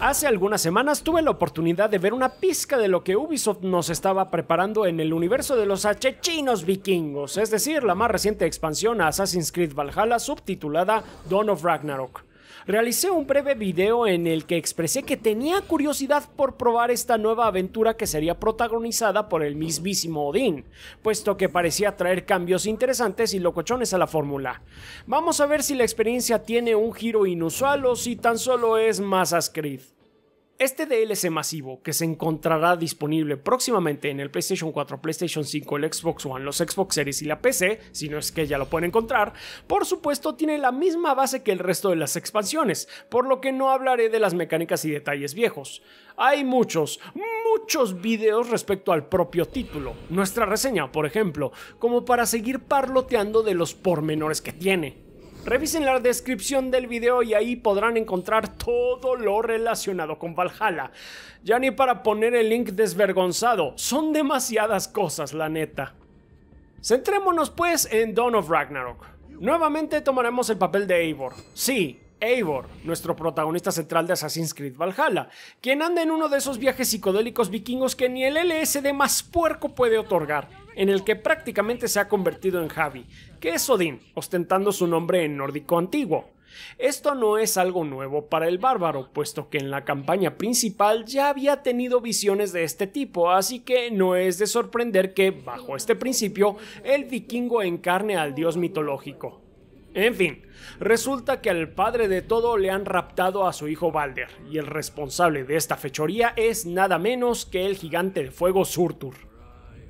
Hace algunas semanas tuve la oportunidad de ver una pizca de lo que Ubisoft nos estaba preparando en el universo de los achechinos vikingos, es decir, la más reciente expansión a Assassin's Creed Valhalla subtitulada Dawn of Ragnarok. Realicé un breve video en el que expresé que tenía curiosidad por probar esta nueva aventura que sería protagonizada por el mismísimo Odín, puesto que parecía traer cambios interesantes y locochones a la fórmula. Vamos a ver si la experiencia tiene un giro inusual o si tan solo es más Creed. Este DLC masivo, que se encontrará disponible próximamente en el PlayStation 4, PlayStation 5, el Xbox One, los Xbox Series y la PC, si no es que ya lo pueden encontrar, por supuesto tiene la misma base que el resto de las expansiones, por lo que no hablaré de las mecánicas y detalles viejos. Hay muchos, muchos videos respecto al propio título, nuestra reseña por ejemplo, como para seguir parloteando de los pormenores que tiene. Revisen la descripción del video y ahí podrán encontrar todo lo relacionado con Valhalla. Ya ni para poner el link desvergonzado, son demasiadas cosas, la neta. Centrémonos pues en Dawn of Ragnarok. Nuevamente tomaremos el papel de Eivor. Sí, Eivor, nuestro protagonista central de Assassin's Creed Valhalla, quien anda en uno de esos viajes psicodélicos vikingos que ni el LSD más puerco puede otorgar, en el que prácticamente se ha convertido en Javi, que es Odín, ostentando su nombre en nórdico antiguo. Esto no es algo nuevo para el bárbaro, puesto que en la campaña principal ya había tenido visiones de este tipo, así que no es de sorprender que, bajo este principio, el vikingo encarne al dios mitológico. En fin, resulta que al padre de todo le han raptado a su hijo Balder, y el responsable de esta fechoría es nada menos que el gigante de fuego Surtur.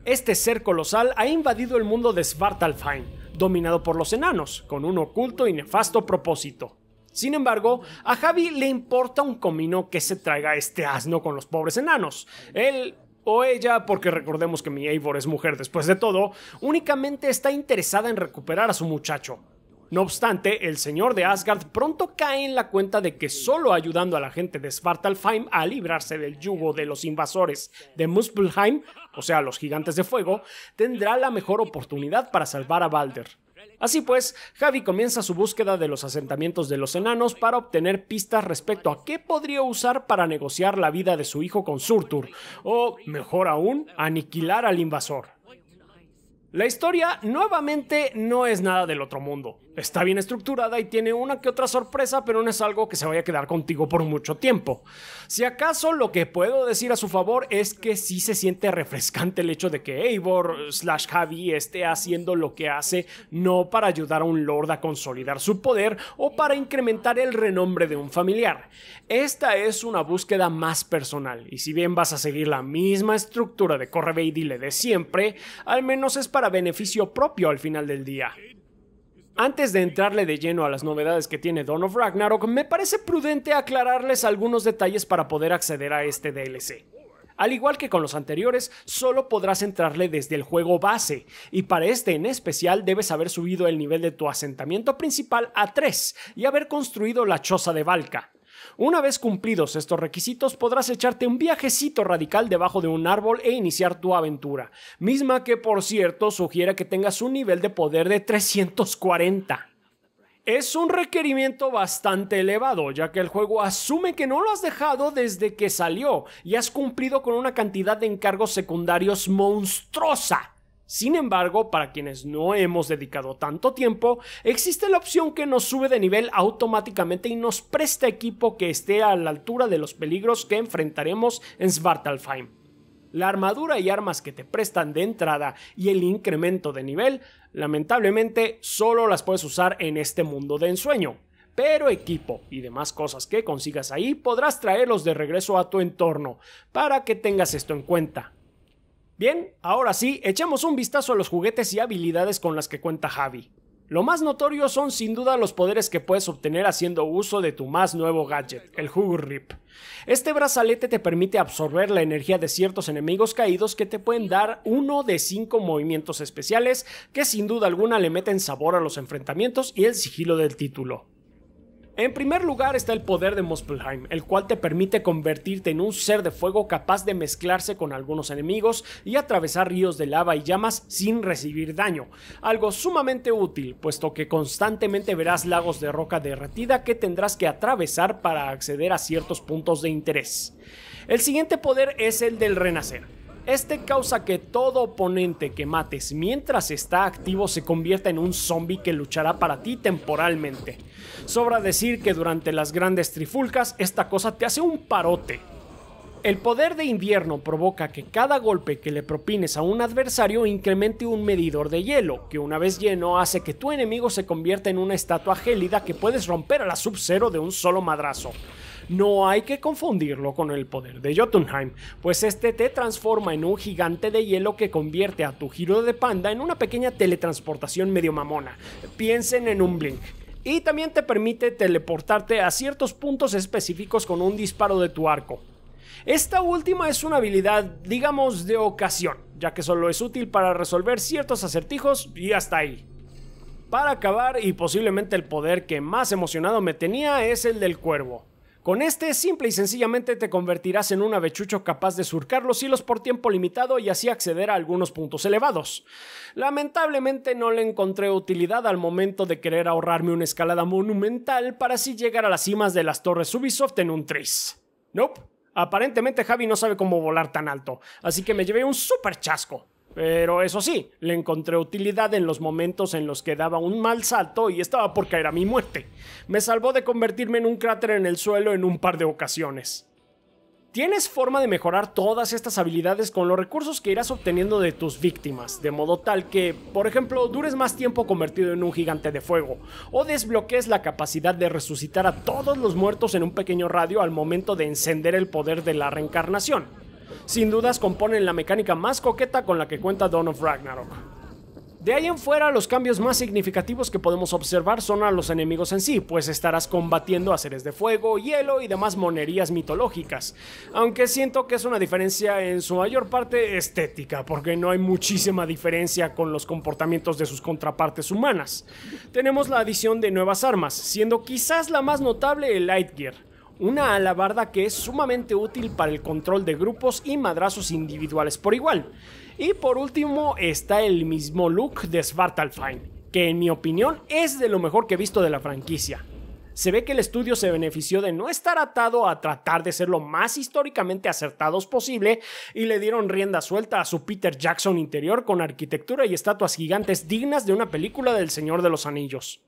Este ser colosal ha invadido el mundo de Svartalfheim, dominado por los enanos, con un oculto y nefasto propósito. Sin embargo, a Javi le importa un comino que se traiga este asno con los pobres enanos. Él o ella, porque recordemos que mi Eivor es mujer después de todo, únicamente está interesada en recuperar a su muchacho, no obstante, el señor de Asgard pronto cae en la cuenta de que solo ayudando a la gente de Svartalfheim a librarse del yugo de los invasores de Muspelheim, o sea, los gigantes de fuego, tendrá la mejor oportunidad para salvar a Balder. Así pues, Javi comienza su búsqueda de los asentamientos de los enanos para obtener pistas respecto a qué podría usar para negociar la vida de su hijo con Surtur, o, mejor aún, aniquilar al invasor. La historia nuevamente no es nada del otro mundo está bien estructurada y tiene una que otra sorpresa, pero no es algo que se vaya a quedar contigo por mucho tiempo. Si acaso lo que puedo decir a su favor es que sí se siente refrescante el hecho de que Eivor slash Javi esté haciendo lo que hace no para ayudar a un lord a consolidar su poder o para incrementar el renombre de un familiar. Esta es una búsqueda más personal y si bien vas a seguir la misma estructura de corre de siempre, al menos es para beneficio propio al final del día. Antes de entrarle de lleno a las novedades que tiene Dawn of Ragnarok, me parece prudente aclararles algunos detalles para poder acceder a este DLC. Al igual que con los anteriores, solo podrás entrarle desde el juego base, y para este en especial debes haber subido el nivel de tu asentamiento principal a 3 y haber construido la choza de Valka. Una vez cumplidos estos requisitos, podrás echarte un viajecito radical debajo de un árbol e iniciar tu aventura, misma que por cierto sugiere que tengas un nivel de poder de 340. Es un requerimiento bastante elevado, ya que el juego asume que no lo has dejado desde que salió y has cumplido con una cantidad de encargos secundarios monstruosa. Sin embargo, para quienes no hemos dedicado tanto tiempo, existe la opción que nos sube de nivel automáticamente y nos presta equipo que esté a la altura de los peligros que enfrentaremos en Svartalfheim. La armadura y armas que te prestan de entrada y el incremento de nivel, lamentablemente solo las puedes usar en este mundo de ensueño, pero equipo y demás cosas que consigas ahí podrás traerlos de regreso a tu entorno, para que tengas esto en cuenta. Bien, ahora sí, echemos un vistazo a los juguetes y habilidades con las que cuenta Javi. Lo más notorio son sin duda los poderes que puedes obtener haciendo uso de tu más nuevo gadget, el Rip. Este brazalete te permite absorber la energía de ciertos enemigos caídos que te pueden dar uno de cinco movimientos especiales que sin duda alguna le meten sabor a los enfrentamientos y el sigilo del título. En primer lugar está el poder de Muspelheim, el cual te permite convertirte en un ser de fuego capaz de mezclarse con algunos enemigos y atravesar ríos de lava y llamas sin recibir daño, algo sumamente útil, puesto que constantemente verás lagos de roca derretida que tendrás que atravesar para acceder a ciertos puntos de interés. El siguiente poder es el del renacer, este causa que todo oponente que mates mientras está activo se convierta en un zombie que luchará para ti temporalmente. Sobra decir que durante las grandes trifulcas esta cosa te hace un parote. El poder de invierno provoca que cada golpe que le propines a un adversario incremente un medidor de hielo, que una vez lleno hace que tu enemigo se convierta en una estatua gélida que puedes romper a la sub 0 de un solo madrazo. No hay que confundirlo con el poder de Jotunheim, pues este te transforma en un gigante de hielo que convierte a tu giro de panda en una pequeña teletransportación medio mamona. Piensen en un blink y también te permite teleportarte a ciertos puntos específicos con un disparo de tu arco. Esta última es una habilidad, digamos, de ocasión, ya que solo es útil para resolver ciertos acertijos y hasta ahí. Para acabar, y posiblemente el poder que más emocionado me tenía es el del cuervo. Con este, simple y sencillamente te convertirás en un avechucho capaz de surcar los hilos por tiempo limitado y así acceder a algunos puntos elevados. Lamentablemente no le encontré utilidad al momento de querer ahorrarme una escalada monumental para así llegar a las cimas de las torres Ubisoft en un tris. Nope. Aparentemente Javi no sabe cómo volar tan alto, así que me llevé un super chasco. Pero eso sí, le encontré utilidad en los momentos en los que daba un mal salto y estaba por caer a mi muerte. Me salvó de convertirme en un cráter en el suelo en un par de ocasiones. Tienes forma de mejorar todas estas habilidades con los recursos que irás obteniendo de tus víctimas, de modo tal que, por ejemplo, dures más tiempo convertido en un gigante de fuego, o desbloquees la capacidad de resucitar a todos los muertos en un pequeño radio al momento de encender el poder de la reencarnación sin dudas componen la mecánica más coqueta con la que cuenta Don of Ragnarok. De ahí en fuera, los cambios más significativos que podemos observar son a los enemigos en sí, pues estarás combatiendo a seres de fuego, hielo y demás monerías mitológicas. Aunque siento que es una diferencia en su mayor parte estética, porque no hay muchísima diferencia con los comportamientos de sus contrapartes humanas. Tenemos la adición de nuevas armas, siendo quizás la más notable el Light Gear, una alabarda que es sumamente útil para el control de grupos y madrazos individuales por igual. Y por último está el mismo look de Svartalfine, que en mi opinión es de lo mejor que he visto de la franquicia. Se ve que el estudio se benefició de no estar atado a tratar de ser lo más históricamente acertados posible y le dieron rienda suelta a su Peter Jackson interior con arquitectura y estatuas gigantes dignas de una película del Señor de los Anillos.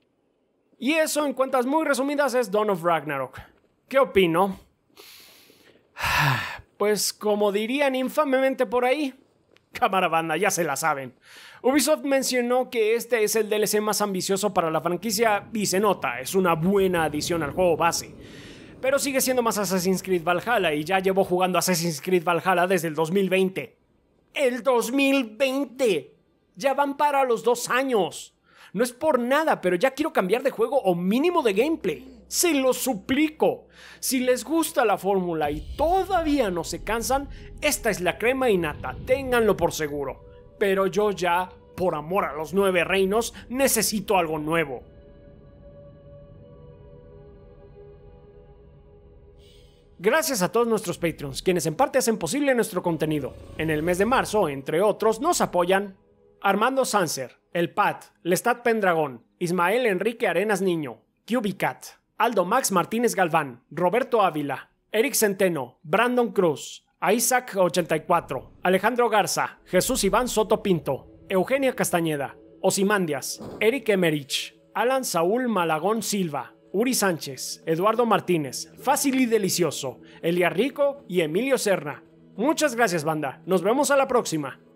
Y eso en cuentas muy resumidas es Don of Ragnarok. ¿Qué opino? Pues como dirían infamemente por ahí, cámara banda, ya se la saben. Ubisoft mencionó que este es el DLC más ambicioso para la franquicia y se nota, es una buena adición al juego base. Pero sigue siendo más Assassin's Creed Valhalla y ya llevo jugando Assassin's Creed Valhalla desde el 2020. ¡El 2020! Ya van para los dos años. No es por nada, pero ya quiero cambiar de juego o mínimo de gameplay. Se lo suplico. Si les gusta la fórmula y todavía no se cansan, esta es la crema y nata, ténganlo por seguro. Pero yo ya, por amor a los nueve reinos, necesito algo nuevo. Gracias a todos nuestros Patreons, quienes en parte hacen posible nuestro contenido. En el mes de marzo, entre otros, nos apoyan Armando Sanser, El Pat, Lestat Pendragón, Ismael Enrique Arenas Niño, Cubicat. Aldo Max Martínez Galván, Roberto Ávila, Eric Centeno, Brandon Cruz, Isaac 84, Alejandro Garza, Jesús Iván Soto Pinto, Eugenia Castañeda, Osimandias, Eric Emerich, Alan Saúl Malagón Silva, Uri Sánchez, Eduardo Martínez, Fácil y Delicioso, Elia Rico y Emilio Serna. Muchas gracias, banda. Nos vemos a la próxima.